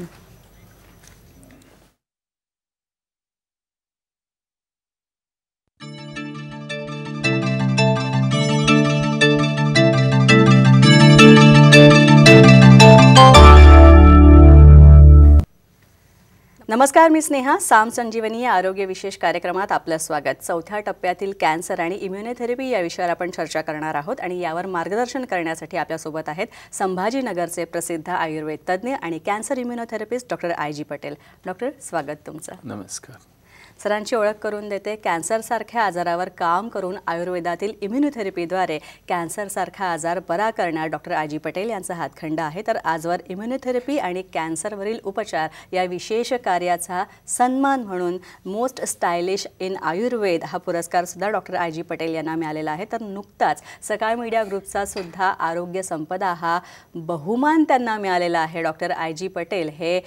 Thank mm. you. नमस्कार मी स्नेहा साम संजीवनी या आरोग्य विशेष कार्यक्रमात आपलं स्वागत चौथ्या टप्प्यातील कॅन्सर आणि इम्युनोथेरपी या विषयावर आपण चर्चा करणार आहोत आणि यावर मार्गदर्शन करण्यासाठी आपल्यासोबत आहेत संभाजीनगरचे प्रसिद्ध आयुर्वेद तज्ज्ञ आणि cancer immunotherapist doctor I G Patel doctor स्वागत तुमचं नमस्कार सरांची ओळख करून देते कॅन्सरसारख्या आजारावर काम करून आयुर्वेदातील इम्युनोथेरपीद्वारे कॅन्सरसारखा आजार बरा करणार डॉक्टर आजी पटेल यांचा हातखंड आहे तर आजवर इम्युनोथेरपी आणि कॅन्सरवरील उपचार या विशेष कार्याचा सन्मान म्हणून मोस्ट स्टायलिश इन आयुर्वेद हा पुरस्कारसुद्धा डॉक्टर आजी पटेल यांना मिळालेला आहे तर नुकताच सकाळ मीडिया ग्रुपचा सुद्धा आरोग्य संपदा हा बहुमान त्यांना मिळालेला आहे डॉक्टर आय जी पटेल हे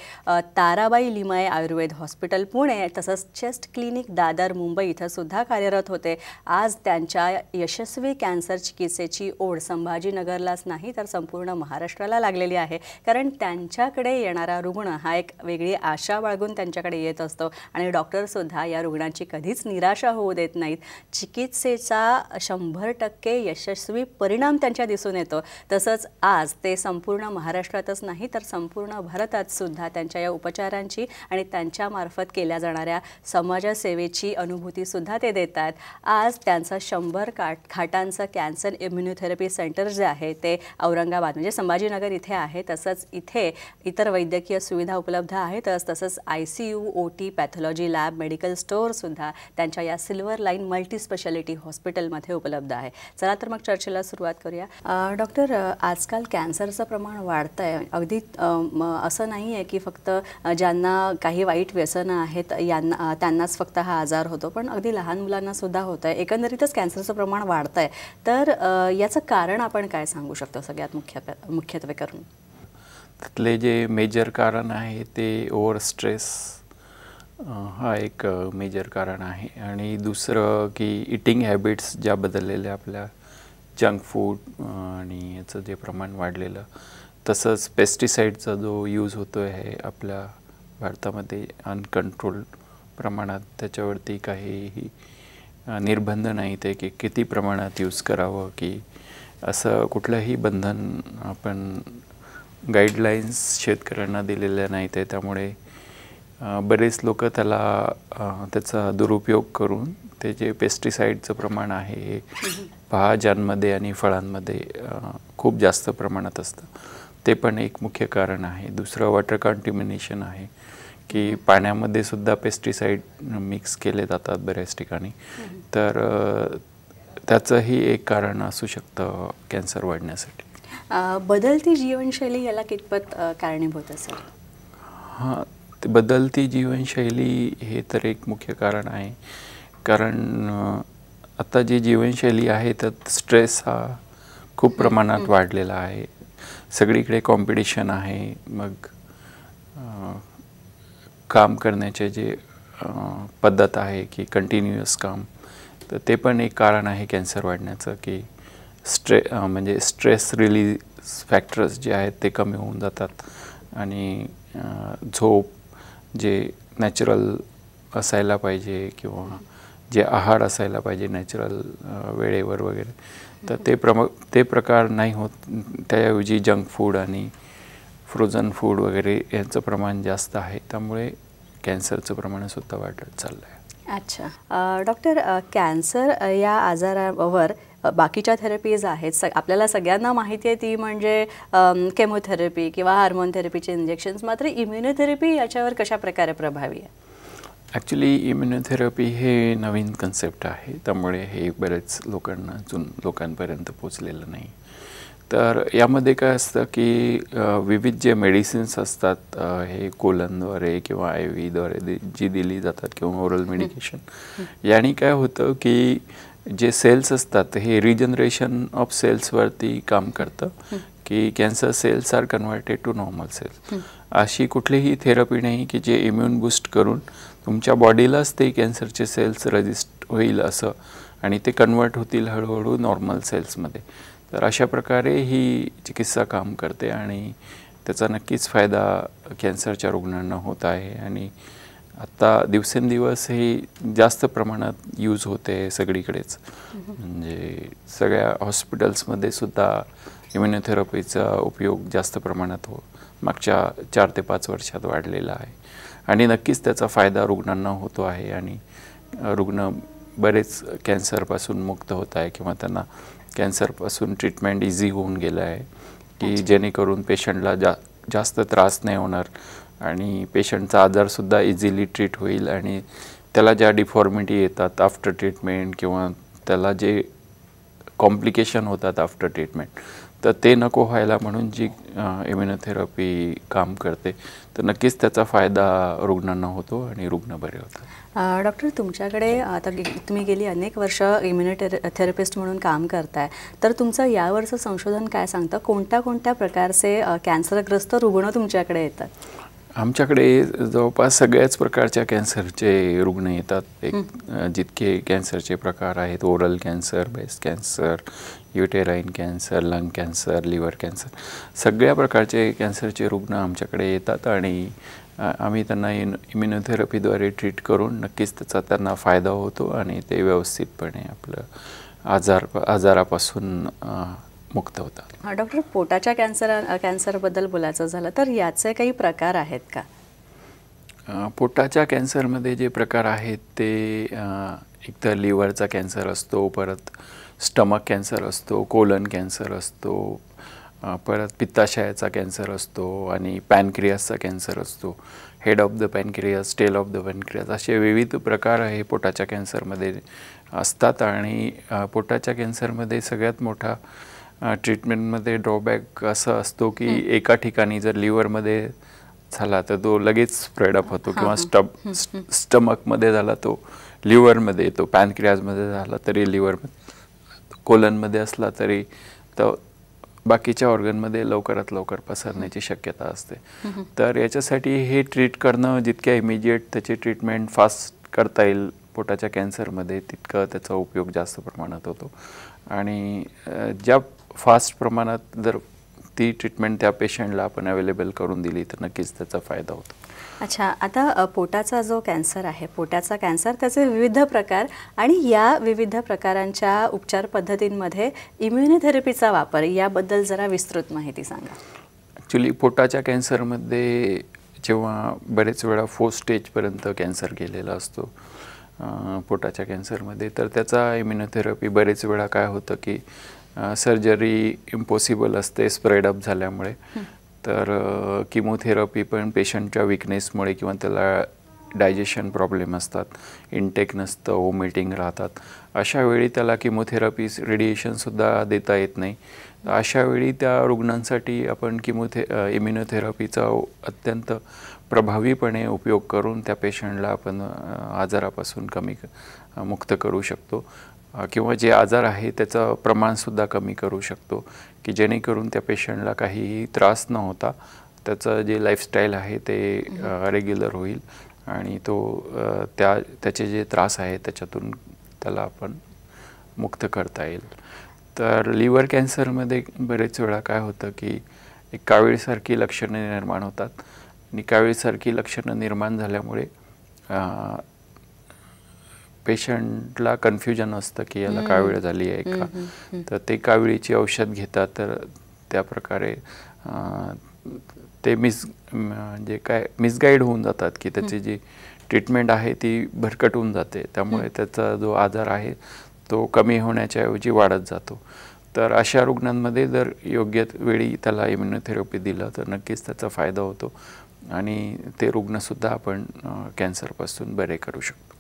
ताराबाई लिमाय आयुर्वेद हॉस्पिटल पुणे तसंच चेस्ट क्लिनिक दादर मुंबई इथं सुद्धा कार्यरत होते आज त्यांच्या यशस्वी कॅन्सर चिकित्सेची ओढ संभाजीनगरलाच नाही तर संपूर्ण महाराष्ट्राला लागलेली आहे कारण त्यांच्याकडे येणारा रुग्ण हा एक वेगळी आशा बाळगून त्यांच्याकडे येत असतो आणि डॉक्टरसुद्धा या रुग्णांची कधीच निराशा होऊ देत नाहीत चिकित्सेचा शंभर टक्के यशस्वी परिणाम त्यांच्या दिसून येतो तसंच आज ते संपूर्ण महाराष्ट्रातच नाही तर संपूर्ण भारतात सुद्धा त्यांच्या या उपचारांची आणि त्यांच्यामार्फत केल्या जाणाऱ्या सम समाजसेवेची अनुभूतीसुद्धा ते देतात आज त्यांचा शंभर काट खाटांचं कॅन्सर इम्युनोथेरपी सेंटर जे आहे ते औरंगाबाद म्हणजे संभाजीनगर इथे आहे तसंच इथे इतर वैद्यकीय सुविधा उपलब्ध आहेत तसंच I C U O T pathology lab medical स्टोअरसुद्धा त्यांच्या या सिल्वर लाईन मल्टीस्पेशालिटी हॉस्पिटलमध्ये उपलब्ध आहे चला तर मग चर्चेला सुरुवात करूया डॉक्टर आजकाल कॅन्सरचं प्रमाण वाढतं आहे अगदी असं नाही आहे की फक्त ज्यांना काही वाईट व्यसनं आहेत यांना त्यांना मुलांनाच फक्त हा आजार होतो पण अगदी लहान मुलांना सुद्धा होत आहे एकंदरीतच कॅन्सरचं प्रमाण वाढत आहे तर याचं कारण आपण काय सांगू शकतो सगळ्यात मुख्य मुख्यत्वे करून त्यातले जे मेजर कारण आहे ते ओव्हर स्ट्रेस हा एक मेजर कारण आहे आणि दुसरं की इटिंग हॅबिट्स ज्या बदललेल्या आपल्या जंक फूड आणि याचं जे प्रमाण वाढलेलं तसंच पेस्टिसाईडचा जो यूज होतो आहे आपल्या भारतामध्ये अनकंट्रोल्ड प्रमाणात त्याच्यावरती काहीही निर्बंध नाहीत आहे की किती प्रमाणात यूज करावं की असं कुठलंही बंधन आपण गाईडलाईन्स शेतकऱ्यांना दिलेल्या नाहीत आहे त्यामुळे बरेच लोक त्याला त्याचा दुरुपयोग करून ते जे पेस्टिसाईडचं प्रमाण आहे हे भाज्यांमध्ये आणि फळांमध्ये खूप जास्त प्रमाणात असतं ते पण एक मुख्य कारण आहे दुसरं वॉटर कॉन्टिमिनेशन आहे की पाण्यामध्ये सुद्धा पेस्टिसाईड मिक्स केले जातात बऱ्याच ठिकाणी तर त्याचंही एक कारण असू शकतं कॅन्सर वाढण्यासाठी बदलती जीवनशैली याला कितपत कारणीभूत असेल हां बदलती जीवनशैली हे तर एक मुख्य कारण आहे कारण आता जी जीवनशैली आहे त्यात स्ट्रेस हा खूप प्रमाणात वाढलेला आहे सगळीकडे कॉम्पिटिशन आहे मग काम करण्याचे जे पद्धत आहे की कंटिन्युअस काम तर ते पण एक कारण आहे कॅन्सर वाढण्याचं की स्ट्रे म्हणजे स्ट्रेस रिलीज फॅक्टर्स जे आहेत ते कमी होऊन जातात आणि झोप जे नॅचरल असायला पाहिजे किंवा जे आहार असायला पाहिजे नॅचरल वेळेवर वगैरे तर ते प्रम ते प्रकार नाही होत त्याऐवजी जंक फूड आणि फ्रोझन फूड वगैरे यांचं प्रमाण जास्त आहे त्यामुळे कॅन्सरचं प्रमाणसुद्धा वाढत चाललं आहे अच्छा डॉक्टर कॅन्सर या आजारावर बाकीच्या थेरपीज आहेत स आपल्याला सगळ्यांना माहिती आहे ती म्हणजे केमोथेरपी किंवा हार्मोन थेरपीचे इंजेक्शन्स मात्र इम्युनोथेरपी याच्यावर कशा प्रकारे प्रभावी आहे ॲक्च्युली इम्युनोथेरपी हे नवीन कन्सेप्ट आहे त्यामुळे हे बरेच लोकांना अजून लोकांपर्यंत पोचलेलं नाही तर यामध्ये काय असतं की विविध जे मेडिसिन्स असतात हे कोलनद्वारे किंवा आय व्हीद्वारे जी दिली जातात किंवा ओरल मेडिकेशन याने काय होतं की जे सेल्स असतात हे रिजनरेशन ऑफ सेल्सवरती काम करतं की cancer cells are converted to normal cells अशी कुठलीही थेरपी नाही की जे इम्युन बूस्ट करून तुमच्या बॉडीलाच ते कॅन्सरचे सेल्स रजिस्ट होईल असं आणि ते कन्वर्ट होतील हळूहळू नॉर्मल सेल्समध्ये तर अशा प्रकारे ही चिकित्सा काम करते आणि त्याचा नक्कीच फायदा कॅन्सरच्या रुग्णांना होत आहे आणि आत्ता दिवसेंदिवस हे जास्त प्रमाणात यूज होते सगळीकडेच म्हणजे सगळ्या हॉस्पिटल्समध्ये सुद्धा इम्युनोथेरपीचा उपयोग जास्त प्रमाणात हो मागच्या चार ते पाच वर्षात वाढलेला आहे आणि नक्कीच त्याचा फायदा रुग्णांना होतो आहे आणि रुग्ण बरेच कॅन्सरपासून मुक्त होत आहे किंवा त्यांना कॅन्सरपासून ट्रीटमेंट इझी होऊन गेलं आहे की जेणेकरून पेशंटला जा जास्त त्रास नाही होणार आणि पेशंटचा आजारसुद्धा इझिली ट्रीट होईल आणि त्याला ज्या डिफॉर्मिटी येतात आफ्टर ट्रीटमेंट किंवा त्याला जे कॉम्प्लिकेशन होतात आफ्टर ट्रीटमेंट तर ते नको व्हायला म्हणून जी इम्युनोथेरपी काम करते तर नक्कीच त्याचा फायदा रुग्णांना होतो आणि रुग्ण बरे होतात डॉक्टर तुमच्याकडे आता तुम्ही गेली अनेक वर्ष इम्युनोथेरपिस्ट म्हणून काम करताय तर तुमचं यावरचं संशोधन काय सांगतं कोणत्या कोणत्या प्रकारचे कॅन्सरग्रस्त रुग्ण तुमच्याकडे येतात आमच्याकडे जवळपास सगळ्याच प्रकारच्या कॅन्सरचे रुग्ण येतात एक जितके कॅन्सरचे प्रकार आहेत oral cancer breast cancer uterine cancer lung cancer liver cancer सगळ्या प्रकारचे कॅन्सरचे रुग्ण आमच्याकडे येतात आणि आम्ही त्यांना इन इम्युनोथेरपीद्वारे ट्रीट करून नक्कीच त्याचा त्यांना फायदा होतो आणि ते व्यवस्थितपणे आपलं आजार आजारापासून मुक्त होतात डॉक्टर पोटाच्या कॅन्सर कॅन्सरबद्दल बोलायचं झालं तर याचे काही प्रकार आहेत का पोटाच्या कॅन्सरमध्ये जे प्रकार आहेत ते एक तर लिव्हरचा कॅन्सर असतो परत स्टमक कॅन्सर असतो कोलन कॅन्सर असतो परत पित्ताशयाचा कॅन्सर असतो आणि पॅनक्रियासचा कॅन्सर असतो head of the pancreas tail of the pancreas असे विविध प्रकार हे पोटाच्या कॅन्सरमध्ये असतात आणि पोटाच्या कॅन्सरमध्ये सगळ्यात मोठा ट्रीटमेंटमध्ये ड्रॉबॅक असं असतो की एका ठिकाणी जर लिव्हरमध्ये झाला तर तो लगेच स्प्रेडअप होतो किंवा स्टब स्टमकमध्ये झाला तो लिव्हरमध्ये येतो पॅनक्रियाजमध्ये झाला तरी लिव्हरमध्ये कोलनमध्ये असला तरी तर बाकीच्या ऑर्गनमध्ये लवकरात लवकर पसरण्याची शक्यता असते तर याच्यासाठी हे ट्रीट करणं जितक्या इमिजिएट त्याची ट्रीटमेंट फास्ट करता येईल पोटाच्या कॅन्सरमध्ये तितकं त्याचा उपयोग जास्त प्रमाणात होतो आणि ज्या फास्ट प्रमाणात जर ती ट्रीटमेंट त्या पेशंटला आपण अवेलेबल करून दिली तर नक्कीच त्याचा फायदा होतो अच्छा आता पोटाचा जो कॅन्सर आहे पोटाचा कॅन्सर त्याचे विविध प्रकार आणि या विविध प्रकारांच्या उपचार पद्धतींमध्ये इम्युनोथेरपीचा वापर याबद्दल जरा विस्तृत माहिती सांगा ॲक्च्युली पोटाच्या कॅन्सरमध्ये जेव्हा बरेच वेळा फोर स्टेजपर्यंत कॅन्सर गेलेला असतो पोटाच्या कॅन्सरमध्ये तर त्याचा इम्युनोथेरपी बरेच वेळा काय होतं की सर्जरी इम्पॉसिबल असते स्प्रेड अप झाल्यामुळे तर किमोथेरपी पण पेशंटच्या विकनेसमुळे किंवा त्याला डायजेशन प्रॉब्लेम असतात इनटेक नसतं ओमिटिंग राहतात अशा वेळी त्याला किमोथेरपी रेडिएशनसुद्धा देता येत नाही अशावेळी त्या रुग्णांसाठी आपण किमोथे इम्युनोथेरपीचा अत्यंत प्रभावीपणे उपयोग करून त्या पेशंटला आपण आजारापासून कमी मुक्त करू शकतो किंवा जे आजार आहे त्याचं प्रमाणसुद्धा कमी करू शकतो की जेणेकरून त्या पेशंटला काहीही त्रास न होता त्याचं जे लाईफस्टाईल आहे ते रेग्युलर होईल आणि तो त्या त्याचे जे त्रास आहे त्याच्यातून त्याला आपण मुक्त करता येईल तर लिव्हर कॅन्सरमध्ये बरेच वेळा काय होतं की एक कावीळसारखी लक्षणं निर्माण होतात आणि कावीळसारखी लक्षणं निर्माण झाल्यामुळे पेशंटला कन्फ्युजन असतं की याला कावीळ झाली आहे का तर ते कावीळीची औषध घेतात तर त्या प्रकारे ते मिस म्हणजे काय मिसगाईड होऊन जातात की त्याची जी ट्रीटमेंट आहे ती भरकट होऊन जाते त्यामुळे त्याचा जो आजार आहे तो कमी होण्याच्याऐवजी वाढत जातो तर अशा रुग्णांमध्ये जर योग्य वेळी त्याला इम्युनोथेरपी दिलं तर नक्कीच त्याचा फायदा होतो आणि ते रुग्णसुद्धा आपण कॅन्सरपासून बरे करू शकतो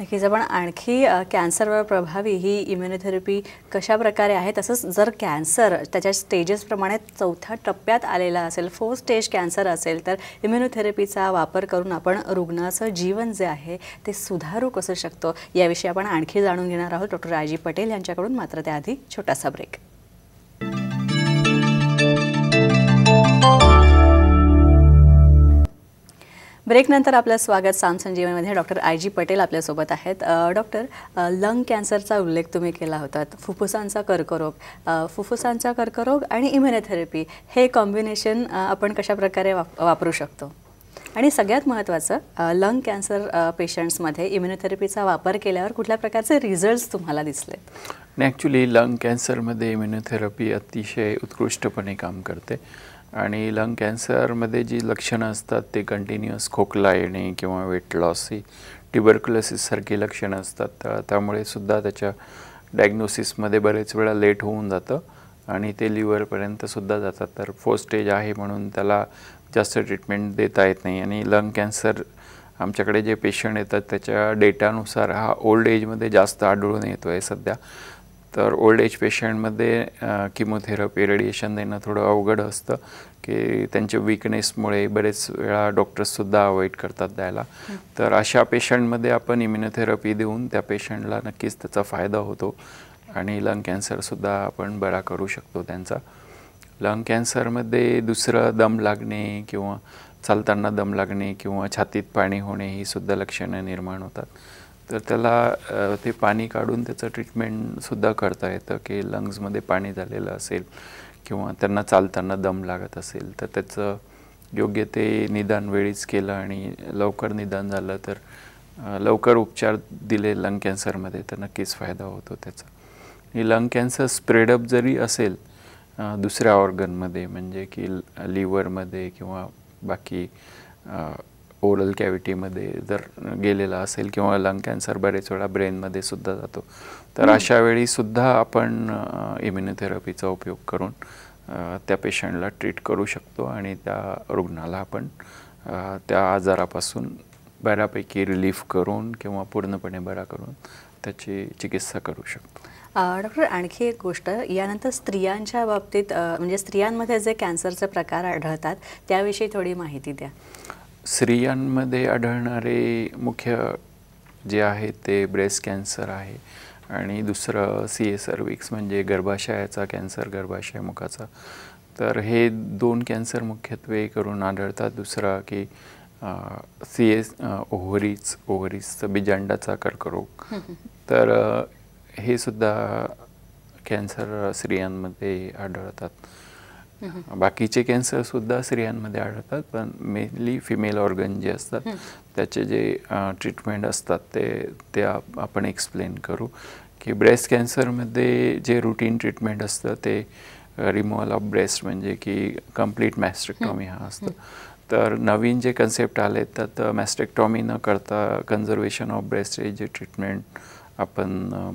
नक्कीच आपण आणखी कॅन्सरवर प्रभावी ही इम्युनोथेरपी कशा प्रकारे आहे तसंच जर कॅन्सर त्याच्या स्टेजेसप्रमाणे चौथ्या टप्प्यात आलेला असेल फोर स्टेज कॅन्सर असेल तर इम्युनोथेरपीचा वापर करून आपण रुग्णाचं जीवन जे आहे ते सुधारू कसं शकतो याविषयी आपण आणखी जाणून घेणार आहोत डॉक्टर राजी पटेल यांच्याकडून मात्र त्याआधी छोटासा ब्रेक ब्रेकनंतर आपलं स्वागत साम मध्ये डॉक्टर आय जी पटेल आपल्यासोबत आहेत डॉक्टर लंग कॅन्सरचा उल्लेख तुम्ही केला होता फुफ्फुसांचा कर्करोग फुफ्फुसांचा कर्करोग आणि इम्युनोथेरपी हे कॉम्बिनेशन आपण कशाप्रकारे वाप वापरू शकतो आणि सगळ्यात महत्त्वाचं लंग कॅन्सर पेशंट्समध्ये इम्युनोथेरपीचा वापर केल्यावर कुठल्या प्रकारचे रिझल्ट्स तुम्हाला दिसले नाही ॲक्च्युली लंग कॅन्सरमध्ये इम्युनोथेरपी अतिशय उत्कृष्टपणे काम करते आणि लंग कॅन्सरमध्ये जी लक्षणं असतात ते कंटिन्युअस खोकला येणे किंवा वेट लॉस ही ट्युबरक्युलोसिससारखी लक्षणं असतात त्यामुळे सुद्धा त्याच्या डायग्नोसिसमध्ये बरेच वेळा लेट होऊन जातं आणि ते लिव्हरपर्यंतसुद्धा जातात तर फोर स्टेज आहे म्हणून त्याला जास्त ट्रीटमेंट देता येत नाही आणि लंग कॅन्सर आमच्याकडे जे पेशंट येतात त्याच्या डेटानुसार हा ओल्ड एजमध्ये जास्त आढळून येतो आहे सध्या तर ओल्ड एज पेशंटमध्ये किमोथेरपी रेडिएशन देणं थोडं अवघड असतं की त्यांच्या विकनेसमुळे बरेच वेळा डॉक्टर्ससुद्धा अवॉइड करतात द्यायला तर अशा पेशंटमध्ये आपण इम्युनोथेरपी देऊन त्या पेशंटला नक्कीच त्याचा फायदा होतो आणि लंग कॅन्सरसुद्धा आपण बरा करू शकतो त्यांचा लंग कॅन्सरमध्ये दुसरं दम लागणे किंवा चालताना दम लागणे किंवा छातीत पाणी होणे ही सुद्धा लक्षणं निर्माण होतात तर त्याला ते पाणी काढून त्याचं ट्रीटमेंटसुद्धा करता येतं की लंग्समध्ये पाणी झालेलं असेल किंवा त्यांना चालताना दम लागत असेल तर त्याचं योग्य ते निदान वेळीच केलं आणि लवकर निदान झालं तर लवकर उपचार दिले लंग कॅन्सरमध्ये तर नक्कीच फायदा होतो त्याचा आणि लंग कॅन्सर स्प्रेडअप जरी असेल दुसऱ्या ऑर्गनमध्ये म्हणजे की लिव्हरमध्ये किंवा बाकी ओरल कॅव्हिटीमध्ये जर गेलेला असेल किंवा लंग कॅन्सर बरेच वेळा ब्रेनमध्ये सुद्धा जातो तर अशा वेळी सुद्धा आपण इम्युनोथेरपीचा उपयोग करून त्या पेशंटला ट्रीट करू शकतो आणि त्या रुग्णाला आपण त्या आजारापासून बऱ्यापैकी रिलीफ करून किंवा पूर्णपणे बरा करून त्याची चिकित्सा करू शकतो डॉक्टर आणखी एक गोष्ट यानंतर स्त्रियांच्या बाबतीत म्हणजे स्त्रियांमध्ये जे कॅन्सरचे प्रकार आढळतात त्याविषयी थोडी माहिती द्या स्त्रियांमध्ये आढळणारे मुख्य जे आहे ते ब्रेस्ट कॅन्सर आहे आणि दुसरं सी ए सर्विक्स म्हणजे गर्भाशयाचा कॅन्सर गर्भाशय मुखाचा तर हे दोन कॅन्सर मुख्यत्वे करून आढळतात दुसरा की सी एस ओव्हरीज ओव्हरीजचं बिजांडाचा कर्करोग तर हे सुद्धा कॅन्सर स्त्रियांमध्ये आढळतात बाकीचे कॅन्सर सुद्धा स्त्रियांमध्ये आढळतात पण मेनली फिमेल ऑर्गन जे असतात त्याचे जे ट्रीटमेंट असतात ते ते आपण एक्सप्लेन करू की ब्रेस्ट कॅन्सरमध्ये जे रुटीन ट्रीटमेंट असतं ते रिमूवल ऑफ ब्रेस्ट म्हणजे की कम्प्लीट मॅस्टेक्टॉमी हा असतं तर नवीन जे कन्सेप्ट आले तर मॅस्ट्रेक्टॉमी न करता कन्झर्वेशन ऑफ ब्रेस्ट हे जे ट्रीटमेंट आपण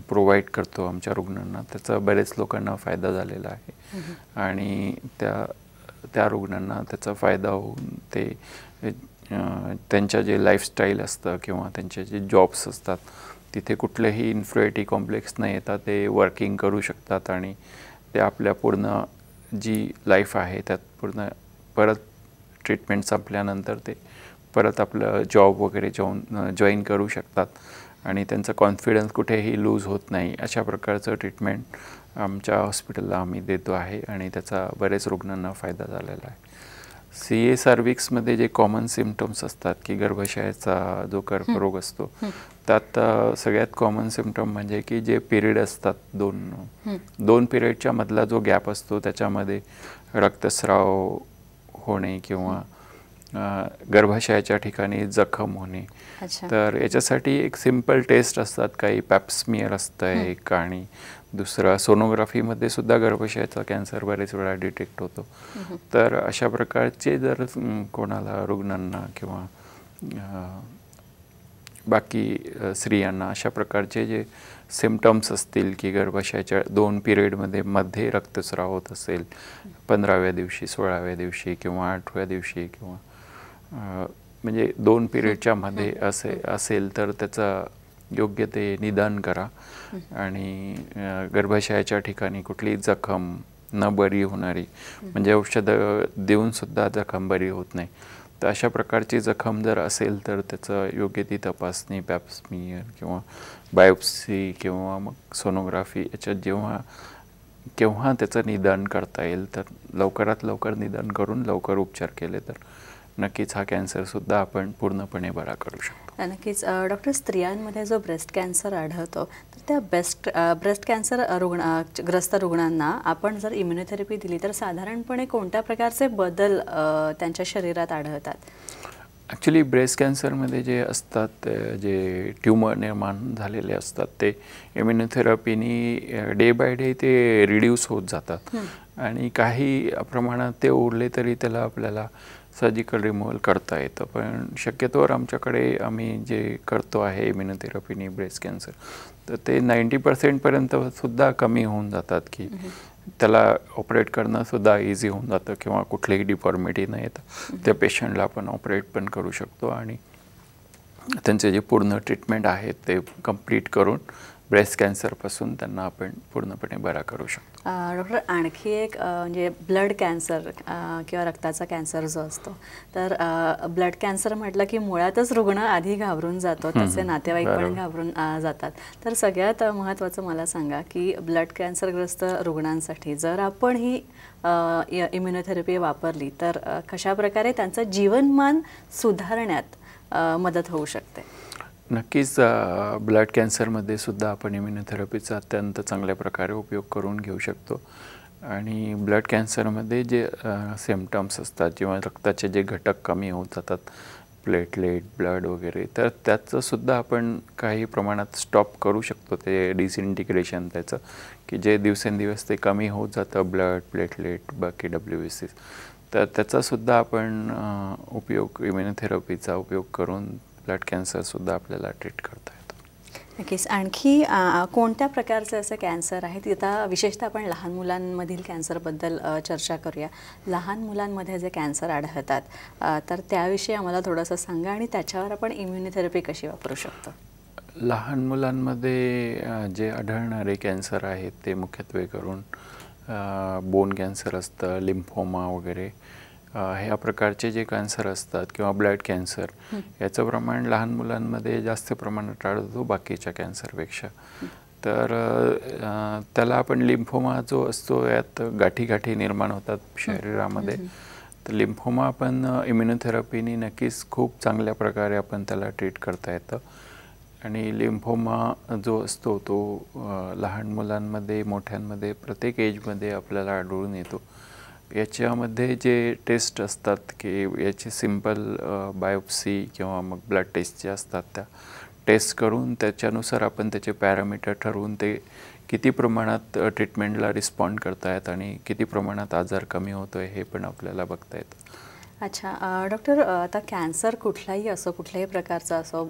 प्रोव्हाइड करतो आमच्या रुग्णांना त्याचा बरेच लोकांना फायदा झालेला आहे आणि त्या त्या रुग्णांना त्याचा फायदा होऊन ते त्यांच्या जे लाईफस्टाईल असतं किंवा त्यांचे जे जॉब्स असतात तिथे कुठलेही इन्फ्रुएटी कॉम्प्लेक्स नाही येता ते वर्किंग करू शकतात आणि ते आपल्या पूर्ण जी लाईफ आहे त्यात पूर्ण परत ट्रीटमेंट संपल्यानंतर ते परत आपलं जॉब वगैरे जाऊन जॉईन करू शकतात आणि त्यांचा कॉन्फिडन्स कुठेही लूज होत नाही अशा प्रकारचं ट्रीटमेंट आमच्या हॉस्पिटलला आम्ही देतो आहे आणि त्याचा बरेच रुग्णांना फायदा झालेला आहे सी ए सर्विक्समध्ये जे कॉमन सिमटम्स असतात की गर्भाशयाचा जो कर्करोग असतो त्यात सगळ्यात कॉमन सिमटम म्हणजे की जे पिरियड असतात दोन दोन पिरियडच्या मधला जो गॅप असतो त्याच्यामध्ये रक्तस्राव होणे किंवा गर्भाशयाच्या ठिकाणी जखम होणे तर याच्यासाठी एक सिम्पल टेस्ट असतात काही पॅप्समियर असतं एक आणि दुसरा सोनोग्राफीमध्ये सुद्धा गर्भाशयाचा कॅन्सर बरेच वेळा डिटेक्ट होतो तर अशा प्रकारचे जर कोणाला रुग्णांना किंवा बाकी स्त्रियांना अशा प्रकारचे जे सिम्पटम्स असतील की गर्भाशयाच्या दोन पिरियडमध्ये मध्ये रक्तस्राव होत असेल पंधराव्या दिवशी सोळाव्या दिवशी किंवा आठव्या दिवशी किंवा म्हणजे दोन पिरियडच्या मध्ये असे असेल तर त्याचा योग्य ते निदान करा आणि गर्भाशयाच्या ठिकाणी कुठली जखम न बरी होणारी म्हणजे औषधं देऊनसुद्धा जखम बरी होत नाही तर अशा प्रकारची जखम जर असेल तर त्याचं योग्य ती तपासणी पॅप्समियर किंवा बायोप्सी किंवा मग सोनोग्राफी याच्यात जेव्हा केव्हा त्याचं निदान करता येईल तर लवकरात लवकर निदान करून लवकर उपचार केले तर नक्कीच हा सुद्धा आपण पूर्णपणे बरा करू शकतो नक्कीच डॉक्टर स्त्रियांमध्ये जो ब्रेस्ट कॅन्सर आढळतो तर त्या बेस्ट ब्रेस्ट कॅन्सर रुग्ण ग्रस्त रुग्णांना आपण जर इम्युनोथेरपी दिली तर साधारणपणे कोणत्या प्रकारचे बदल त्यांच्या शरीरात आढळतात ॲक्च्युली ब्रेस्ट कॅन्सरमध्ये जे असतात जे ट्युमर निर्माण झालेले असतात ते इम्युनोथेरपीनी डे बाय डे ते रिड्यूस होत जातात आणि काही प्रमाणात ते उरले तरी त्याला आपल्याला सर्जिकल रिमूव्हल करता येतं पण शक्यतोवर आमच्याकडे आम्ही जे करतो आहे इम्युनोथेरपीनी ब्रेस्ट कॅन्सर तर ते नाईंटी पर्सेंटपर्यंत सुद्धा कमी होऊन जातात की त्याला ऑपरेट करणंसुद्धा इझी होऊन जातं किंवा कुठलीही डिफॉर्मिटी नाही येतं त्या पेशंटला आपण ऑपरेट पण करू शकतो आणि त्यांचे जे पूर्ण ट्रीटमेंट आहे ते कम्प्लीट करून ब्रेस्ट कॅन्सरपासून त्यांना आपण पूर्णपणे बरा करू शकतो डॉक्टर आणखी एक म्हणजे ब्लड कॅन्सर किंवा रक्ताचा कॅन्सर जो असतो तर ब्लड कॅन्सर म्हटलं की मुळातच रुग्ण आधी घाबरून जातो त्याचे नातेवाईक पण घाबरून जातात तर सगळ्यात महत्त्वाचं मला सांगा की ब्लड कॅन्सरग्रस्त रुग्णांसाठी जर आपण ही इम्युनोथेरपी वापरली तर कशाप्रकारे त्यांचं जीवनमान सुधारण्यात मदत होऊ शकते नक्कीच ब्लड कॅन्सरमध्ये सुद्धा आपण इम्युनोथेरपीचा अत्यंत चांगल्या प्रकारे उपयोग करून घेऊ शकतो आणि ब्लड कॅन्सरमध्ये जे सिमटम्स असतात किंवा रक्ताचे जे घटक कमी होत जातात प्लेटलेट ब्लड वगैरे तर त्याचंसुद्धा आपण काही प्रमाणात स्टॉप करू शकतो ते डिसइंटिग्रेशन त्याचं की जे दिवसेंदिवस ते कमी होत जातं ब्लड प्लेटलेट बाकी डब्ल्यू बी सी तर त्याचासुद्धा आपण उपयोग इम्युनोथेरपीचा उपयोग करून ब्लड कॅन्सरसुद्धा आपल्याला ट्रीट करता नक्कीच आणखी कोणत्या प्रकारचं असं कॅन्सर आहे तिथं विशेषतः आपण लहान मुलांमधील कॅन्सरबद्दल चर्चा करूया लहान मुलांमध्ये जे कॅन्सर आढळतात तर त्याविषयी आम्हाला थोडंसं सांगा आणि त्याच्यावर आपण इम्युनिथेरपी कशी वापरू शकतो लहान मुलांमध्ये जे आढळणारे कॅन्सर आहेत ते मुख्यत्वे करून बोन कॅन्सर असतं लिम्फोमा वगैरे ह्या प्रकारचे जे कॅन्सर असतात किंवा ब्लड कॅन्सर याचं प्रमाण लहान मुलांमध्ये जास्त प्रमाणात आढळतो बाकीच्या कॅन्सरपेक्षा तर त्याला आपण लिम्फोमा जो असतो यात गाठी गाठी निर्माण होतात शरीरामध्ये तर लिम्फोमा आपण इम्युनोथेरपीने नक्कीच खूप चांगल्या प्रकारे आपण त्याला ट्रीट करता येतं आणि लिम्फोमा जो असतो तो लहान मुलांमध्ये मोठ्यांमध्ये प्रत्येक एजमध्ये आपल्याला आढळून येतो याच्यामध्ये जे टेस्ट असतात की याचे सिम्पल बायोप्सी किंवा मग ब्लड टेस्ट ज्या असतात त्या टेस्ट करून त्याच्यानुसार आपण त्याचे पॅरामीटर ठरवून ते किती प्रमाणात ट्रीटमेंटला रिस्पॉन्ड करतायत आणि किती प्रमाणात आजार कमी होतो आहे हे पण आपल्याला बघता येतं अच्छा डॉक्टर आता कॅन्सर कुठलाही असो कुठल्याही प्रकारचा असो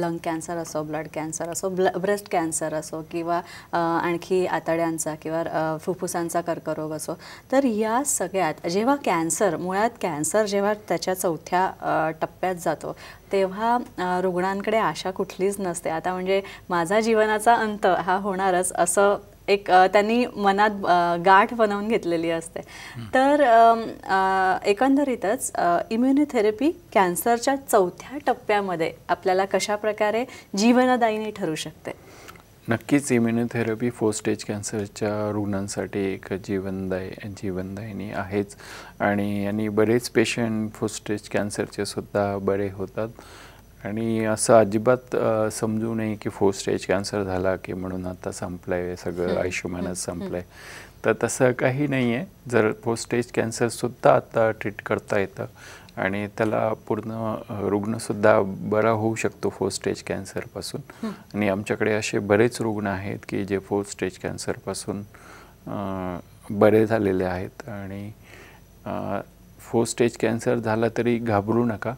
लंग कॅन्सर असो ब्लड कॅन्सर असो ब्ल ब्रेस्ट कॅन्सर असो किंवा आणखी आतड्यांचा किंवा फुफ्फुसांचा कर्करोग असो तर या सगळ्यात जेव्हा कॅन्सर मुळात कॅन्सर जेव्हा त्याच्या चौथ्या टप्प्यात जातो तेव्हा रुग्णांकडे आशा कुठलीच नसते आता म्हणजे माझा जीवनाचा अंत हा होणारच असं एक त्यांनी मनात गाठ बनवून घेतलेली असते तर एकंदरीतच इम्युनोथेरपी कॅन्सरच्या चौथ्या टप्प्यामध्ये आपल्याला कशाप्रकारे जीवनदायिनी ठरू शकते नक्कीच इम्युनोथेरपी फोर स्टेज कॅन्सरच्या रुग्णांसाठी एक जीवनदायी जीवनदायिनी आहेच आणि यांनी बरेच पेशंट फोर स्टेज कॅन्सरचे सुद्धा बरे होतात आणि असं अजिबात समजू नये की फोर स्टेज कॅन्सर झाला की म्हणून आता संपलं आहे सगळं आयुष्यमानच संपलं आहे तर तसं काही नाही आहे जर फोर स्टेज कॅन्सरसुद्धा आता ट्रीट करता येतं आणि त्याला पूर्ण रुग्णसुद्धा बरा होऊ शकतो फोर स्टेज कॅन्सरपासून आणि आमच्याकडे असे बरेच रुग्ण आहेत की जे फोर स्टेज कॅन्सरपासून बरे झालेले आहेत आणि फोर स्टेज कॅन्सर झाला तरी घाबरू नका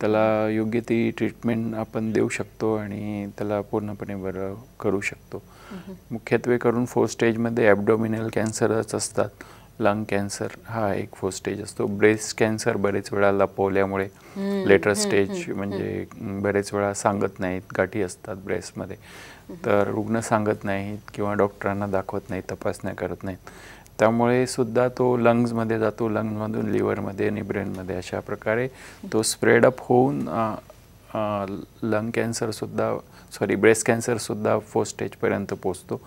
त्याला योग्य ती ट्रीटमेंट आपण देऊ शकतो आणि त्याला पूर्णपणे बरं करू शकतो मुख्यत्वे करून फोर स्टेजमध्ये ॲबडोमिनल कॅन्सरच असतात लंग कॅन्सर हा एक फोर स्टेज असतो ब्रेस्ट कॅन्सर बरेच वेळा लपवल्यामुळे लेटर स्टेज म्हणजे बरेच वेळा सांगत नाहीत गाठी असतात ब्रेस्टमध्ये तर रुग्ण सांगत नाहीत किंवा डॉक्टरांना दाखवत नाहीत तपासण्या करत नाहीत त्यामुळे सुद्धा तो लंग्समध्ये जातो लंग्समधून लिव्हरमध्ये आणि ब्रेनमध्ये अशा प्रकारे तो स्प्रेडअप होऊन लंग कॅन्सरसुद्धा सॉरी ब्रेस्ट कॅन्सरसुद्धा स्टेज स्टेजपर्यंत पोचतो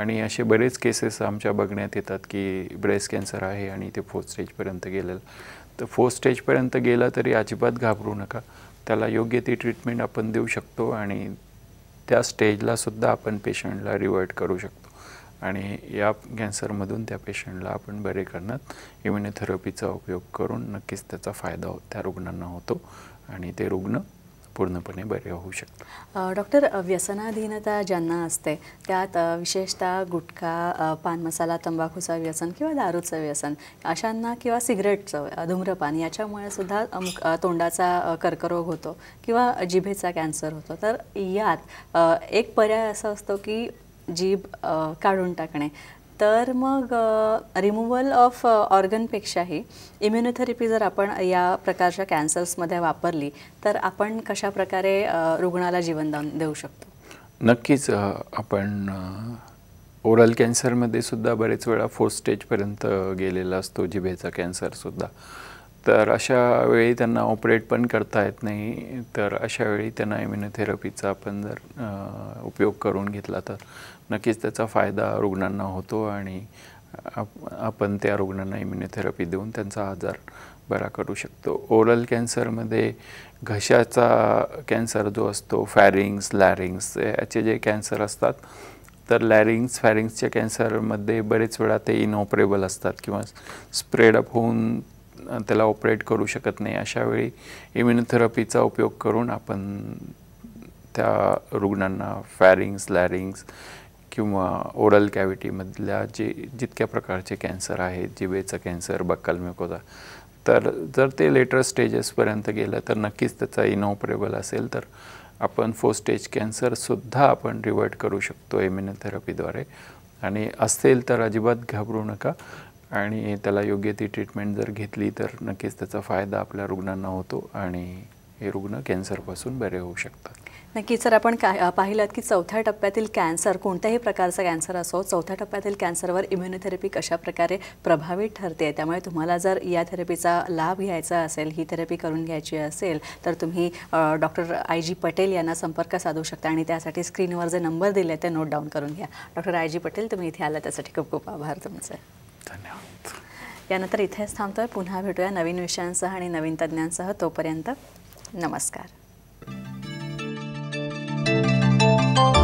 आणि असे बरेच केसेस आमच्या बघण्यात येतात की ब्रेस्ट कॅन्सर आहे आणि ते फोर्थ स्टेजपर्यंत गेलेलं तर फोर्थ स्टेजपर्यंत गेला तरी अजिबात घाबरू नका त्याला योग्य ती ट्रीटमेंट आपण देऊ शकतो आणि त्या स्टेजलासुद्धा आपण पेशंटला रिवर्ट करू शकतो आणि या कॅन्सरमधून त्या पेशंटला आपण बरे करण्यात इम्युनोथेरपीचा उपयोग करून नक्कीच त्याचा फायदा हो त्या रुग्णांना होतो आणि ते रुग्ण पूर्णपणे बरे होऊ शकतात डॉक्टर व्यसनाधीनता ज्यांना असते त्यात विशेषतः गुटखा पान मसाला तंबाखूचं व्यसन किंवा दारूचं व्यसन अशांना किंवा सिगरेटचं धूम्रपान याच्यामुळे सुद्धा तोंडाचा कर्करोग होतो किंवा जिभेचा कॅन्सर होतो तर यात एक पर्याय असा असतो की जीभ काढून टाकणे तर मग रिमूव्हल ऑफ ऑर्गनपेक्षाही इम्युनोथेरपी जर आपण या प्रकारच्या कॅन्सर्समध्ये वापरली तर आपण कशाप्रकारे रुग्णाला जीवनदान देऊ शकतो नक्कीच आपण ओरल कॅन्सरमध्ये सुद्धा बरेच वेळा फोर्थ स्टेजपर्यंत गेलेला असतो जिभेचा कॅन्सरसुद्धा तर अशा वेळी त्यांना ऑपरेट पण करता येत नाही तर अशा वेळी त्यांना इम्युनोथेरपीचा आपण जर उपयोग करून घेतला तर नक्कीच त्याचा फायदा रुग्णांना होतो आणि आपण त्या रुग्णांना इम्युनोथेरपी देऊन त्यांचा आजार बरा करू शकतो ओरल कॅन्सरमध्ये घशाचा कॅन्सर जो असतो फॅरिंग्स लॅरिंग्स याचे जे कॅन्सर असतात तर लॅरिंग्स फॅरिंग्सच्या कॅन्सरमध्ये बरेच वेळा ते इनऑपरेबल असतात किंवा स्प्रेडअप होऊन त्याला ऑपरेट करू शकत नाही अशावेळी इम्युनोथेरपीचा उपयोग करून आपण त्या रुग्णांना फॅरिंग्स लॅरिंग्स किंवा ओरल कॅव्हिटीमधल्या जे जितक्या प्रकारचे कॅन्सर आहेत जिबेचा कॅन्सर बक्कल मेकोचा तर जर ते लेटर स्टेजेसपर्यंत गेलं तर नक्कीच त्याचा इनऑपरेबल असेल तर आपण फोर स्टेज कॅन्सरसुद्धा आपण रिवर्ट करू शकतो इम्युनोथेरपीद्वारे आणि असेल तर अजिबात घाबरू नका आणि त्याला योग्य ती ट्रीटमेंट जर घेतली तर नक्कीच त्याचा फायदा आपल्या रुग्णांना होतो आणि हे रुग्ण कॅन्सरपासून बरे होऊ शकतात नक्कीच सर आपण काय पाहिलं की चौथ्या टप्प्यातील कॅन्सर कोणत्याही प्रकारचा कॅन्सर असो चौथ्या टप्प्यातील कॅन्सरवर इम्युनोथेरपी कशा प्रकारे प्रभावित ठरते त्यामुळे तुम्हाला जर या थेरपीचा लाभ घ्यायचा असेल ही थेरपी करून घ्यायची असेल तर तुम्ही डॉक्टर आय जी पटेल यांना संपर्क साधू शकता आणि त्यासाठी स्क्रीनवर जे नंबर दिले ते नोट डाऊन करून घ्या डॉक्टर आय जी पटेल तुम्ही इथे आला त्यासाठी खूप खूप आभार तुमचे धन्यवाद यानंतर इथेच थांबतोय पुन्हा भेटूया नवीन विषयांसह आणि नवीन तज्ज्ञांसह तोपर्यंत नमस्कार